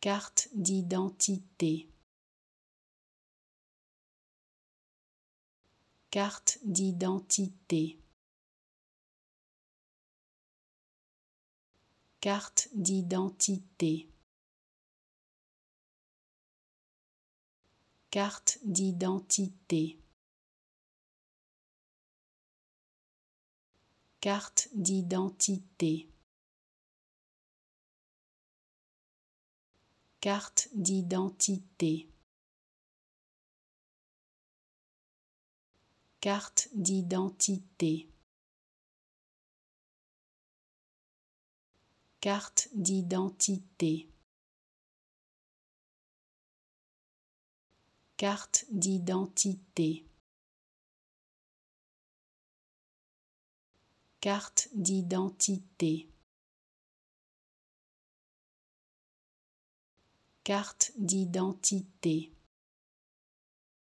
carte d'identité, carte d'identité, carte d'identité, carte d'identité. Carte d'identité. carte d'identité, carte d'identité, carte d'identité, carte d'identité. Carte d'identité. carte d'identité.